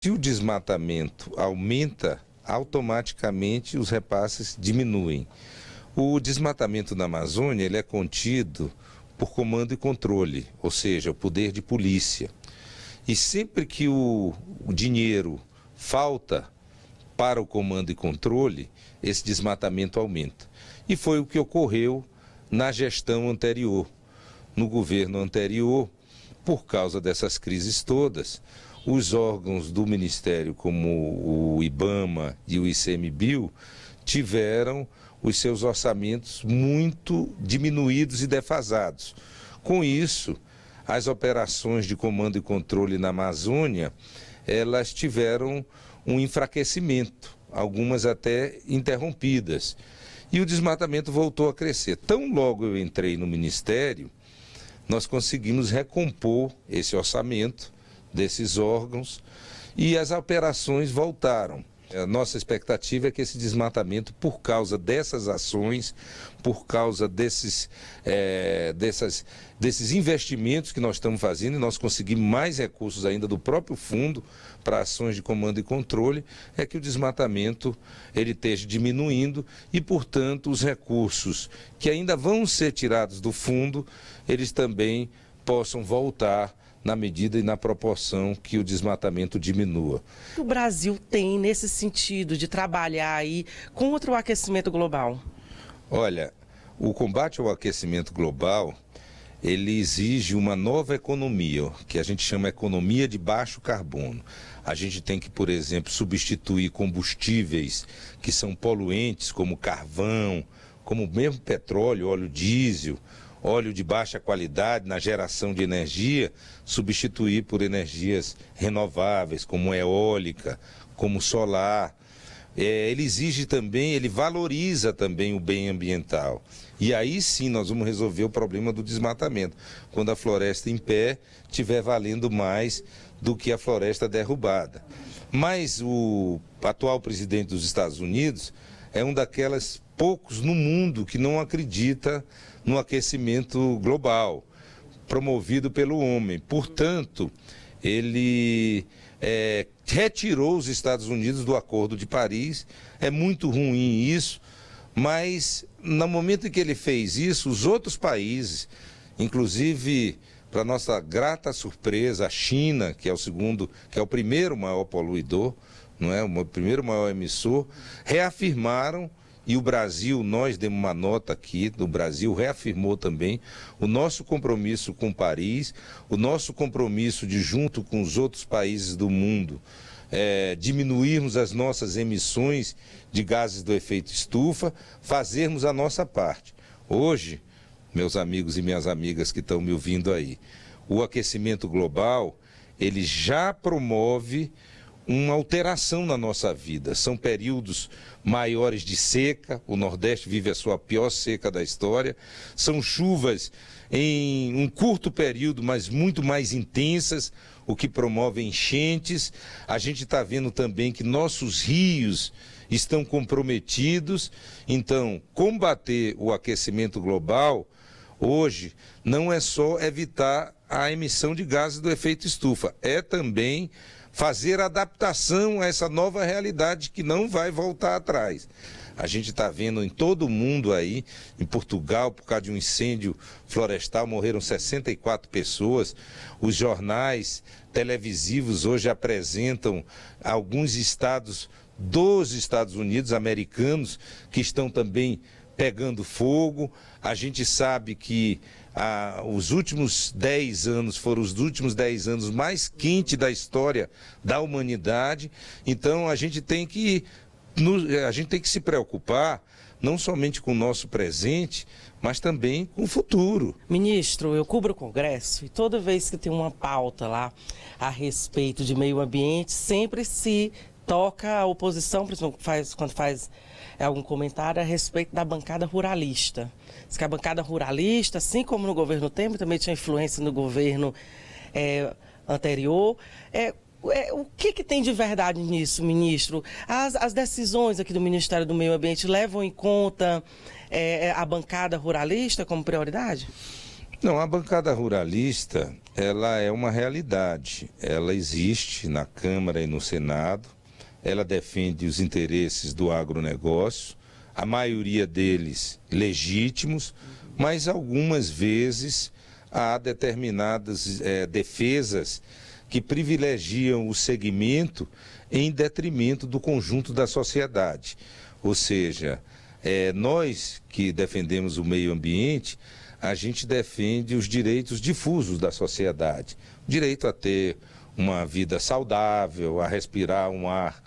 Se o desmatamento aumenta, automaticamente os repasses diminuem. O desmatamento na Amazônia ele é contido por comando e controle, ou seja, o poder de polícia. E sempre que o, o dinheiro falta para o comando e controle, esse desmatamento aumenta. E foi o que ocorreu na gestão anterior, no governo anterior, por causa dessas crises todas. Os órgãos do Ministério, como o IBAMA e o ICMBio, tiveram os seus orçamentos muito diminuídos e defasados. Com isso, as operações de comando e controle na Amazônia, elas tiveram um enfraquecimento, algumas até interrompidas. E o desmatamento voltou a crescer. Tão logo eu entrei no Ministério, nós conseguimos recompor esse orçamento desses órgãos e as operações voltaram. A nossa expectativa é que esse desmatamento, por causa dessas ações, por causa desses, é, dessas, desses investimentos que nós estamos fazendo, e nós conseguimos mais recursos ainda do próprio fundo para ações de comando e controle, é que o desmatamento ele esteja diminuindo e, portanto, os recursos que ainda vão ser tirados do fundo, eles também possam voltar na medida e na proporção que o desmatamento diminua. O Brasil tem nesse sentido de trabalhar aí contra o aquecimento global? Olha, o combate ao aquecimento global ele exige uma nova economia, que a gente chama economia de baixo carbono. A gente tem que, por exemplo, substituir combustíveis que são poluentes, como carvão, como mesmo petróleo, óleo diesel, óleo de baixa qualidade na geração de energia, substituir por energias renováveis, como eólica, como solar. É, ele exige também, ele valoriza também o bem ambiental. E aí sim nós vamos resolver o problema do desmatamento. Quando a floresta em pé tiver valendo mais do que a floresta derrubada. Mas o atual presidente dos Estados Unidos é um daquelas poucos no mundo que não acredita no aquecimento global promovido pelo homem. Portanto, ele é, retirou os Estados Unidos do Acordo de Paris. É muito ruim isso, mas no momento em que ele fez isso, os outros países, inclusive para nossa grata surpresa, a China, que é o segundo, que é o primeiro maior poluidor, não é, o primeiro maior emissor, reafirmaram e o Brasil, nós demos uma nota aqui do Brasil, reafirmou também o nosso compromisso com Paris, o nosso compromisso de, junto com os outros países do mundo, é, diminuirmos as nossas emissões de gases do efeito estufa, fazermos a nossa parte. Hoje, meus amigos e minhas amigas que estão me ouvindo aí, o aquecimento global, ele já promove uma alteração na nossa vida. São períodos maiores de seca, o Nordeste vive a sua pior seca da história. São chuvas em um curto período, mas muito mais intensas, o que promove enchentes. A gente está vendo também que nossos rios estão comprometidos. Então, combater o aquecimento global hoje não é só evitar a emissão de gases do efeito estufa, é também fazer adaptação a essa nova realidade que não vai voltar atrás. A gente está vendo em todo o mundo aí, em Portugal, por causa de um incêndio florestal, morreram 64 pessoas. Os jornais televisivos hoje apresentam alguns estados dos Estados Unidos americanos que estão também pegando fogo. A gente sabe que ah, os últimos 10 anos foram os últimos 10 anos mais quentes da história da humanidade. Então a gente tem que a gente tem que se preocupar não somente com o nosso presente, mas também com o futuro. Ministro, eu cubro o Congresso e toda vez que tem uma pauta lá a respeito de meio ambiente, sempre se toca a oposição, principalmente faz, quando faz é, algum comentário a respeito da bancada ruralista. Diz que a bancada ruralista, assim como no governo Temer, também tinha influência no governo é, anterior. É, é, o que, que, tem de verdade nisso, ministro? As, as, decisões aqui do Ministério do Meio Ambiente levam em conta é, é, a bancada ruralista como prioridade? Não, a bancada ruralista, ela é uma realidade. Ela existe na Câmara e no Senado ela defende os interesses do agronegócio, a maioria deles legítimos, mas algumas vezes há determinadas é, defesas que privilegiam o segmento em detrimento do conjunto da sociedade. Ou seja, é, nós que defendemos o meio ambiente, a gente defende os direitos difusos da sociedade. O direito a ter uma vida saudável, a respirar um ar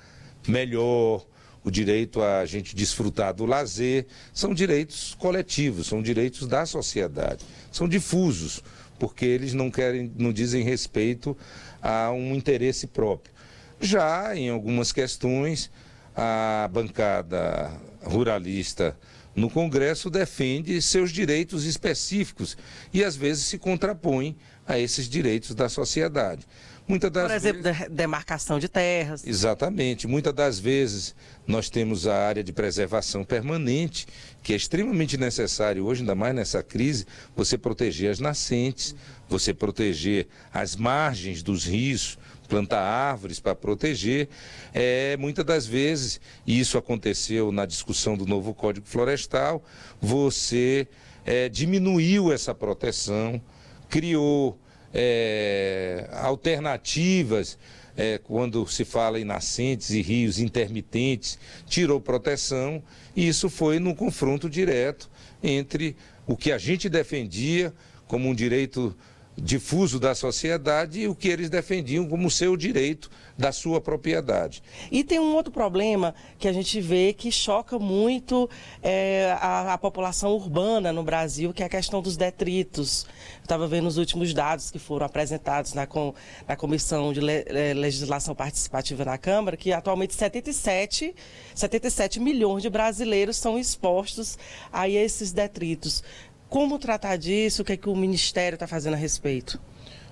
melhor, o direito a gente desfrutar do lazer, são direitos coletivos, são direitos da sociedade, são difusos, porque eles não querem, não dizem respeito a um interesse próprio. Já em algumas questões, a bancada ruralista no Congresso defende seus direitos específicos e às vezes se contrapõe a esses direitos da sociedade. Muitas das Por exemplo, vezes... demarcação de terras. Exatamente. Muitas das vezes nós temos a área de preservação permanente, que é extremamente necessário hoje, ainda mais nessa crise, você proteger as nascentes, você proteger as margens dos rios, plantar árvores para proteger. É, muitas das vezes, e isso aconteceu na discussão do novo Código Florestal, você é, diminuiu essa proteção, criou é, alternativas, é, quando se fala em nascentes e rios intermitentes, tirou proteção, e isso foi num confronto direto entre o que a gente defendia como um direito difuso da sociedade o que eles defendiam como seu direito da sua propriedade. E tem um outro problema que a gente vê que choca muito é, a, a, população urbana no Brasil, que é a questão dos detritos. estava vendo os últimos dados que foram apresentados na, com, na Comissão de Le, é, Legislação Participativa na Câmara, que atualmente 77, 77 milhões de brasileiros são expostos a esses detritos. Como tratar disso? O que, é que o Ministério está fazendo a respeito?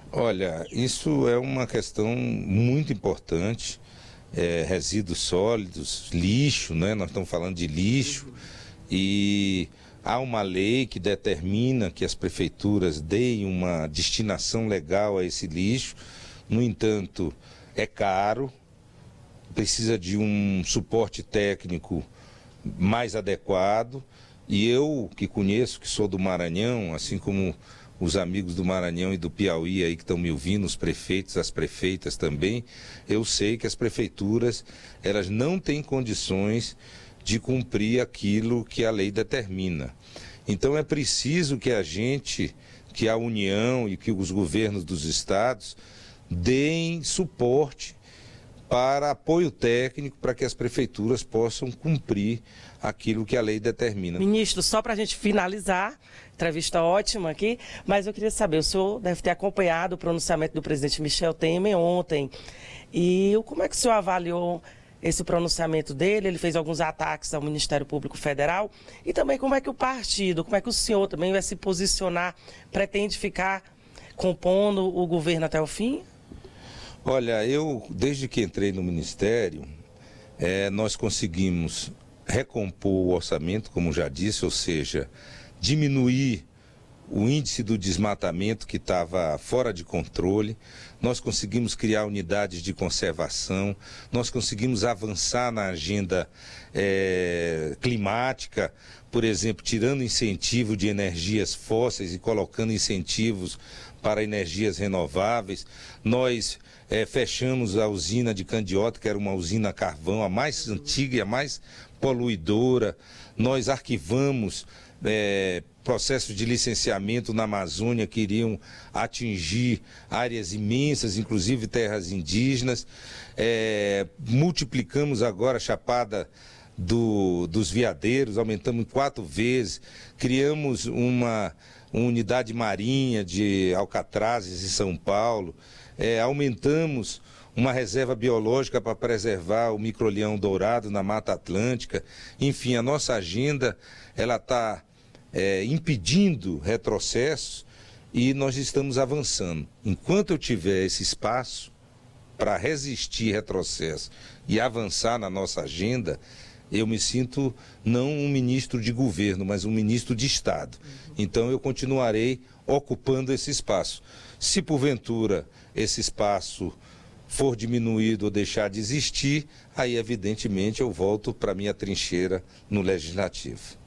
Olha, isso é uma questão muito importante. É, resíduos sólidos, lixo, né? Nós estamos falando de lixo. E há uma lei que determina que as prefeituras deem uma destinação legal a esse lixo. No entanto, é caro, precisa de um suporte técnico mais adequado e eu, que conheço, que sou do Maranhão, assim como os amigos do Maranhão e do Piauí aí que estão me ouvindo, os prefeitos, as prefeitas também, eu sei que as prefeituras, elas não têm condições de cumprir aquilo que a lei determina. Então é preciso que a gente, que a União e que os governos dos estados deem suporte para apoio técnico para que as prefeituras possam cumprir aquilo que a lei determina. Ministro, só para a gente finalizar, entrevista ótima aqui, mas eu queria saber, o senhor deve ter acompanhado o pronunciamento do presidente Michel Temer ontem, e como é que o senhor avaliou esse pronunciamento dele, ele fez alguns ataques ao Ministério Público Federal, e também como é que o partido, como é que o senhor também vai se posicionar, pretende ficar compondo o governo até o fim? Olha, eu, desde que entrei no Ministério, é, nós conseguimos recompor o orçamento, como já disse, ou seja, diminuir o índice do desmatamento que estava fora de controle, nós conseguimos criar unidades de conservação, nós conseguimos avançar na agenda é, climática, por exemplo, tirando incentivo de energias fósseis e colocando incentivos para energias renováveis. Nós é, fechamos a usina de Candiota, que era uma usina carvão, a mais antiga e a mais poluidora. Nós arquivamos é, processos de licenciamento na Amazônia que iriam atingir áreas imensas, inclusive terras indígenas. É, multiplicamos agora a Chapada do, dos Veadeiros, aumentamos quatro vezes, criamos uma uma unidade marinha de Alcatrazes e São Paulo, é, aumentamos uma reserva biológica para preservar o microleão dourado na Mata Atlântica. Enfim, a nossa agenda ela está é, impedindo retrocessos e nós estamos avançando. Enquanto eu tiver esse espaço para resistir retrocesso e avançar na nossa agenda, eu me sinto não um ministro de governo, mas um ministro de Estado. Então eu continuarei ocupando esse espaço. Se porventura esse espaço for diminuído ou deixar de existir, aí evidentemente eu volto para minha trincheira no legislativo.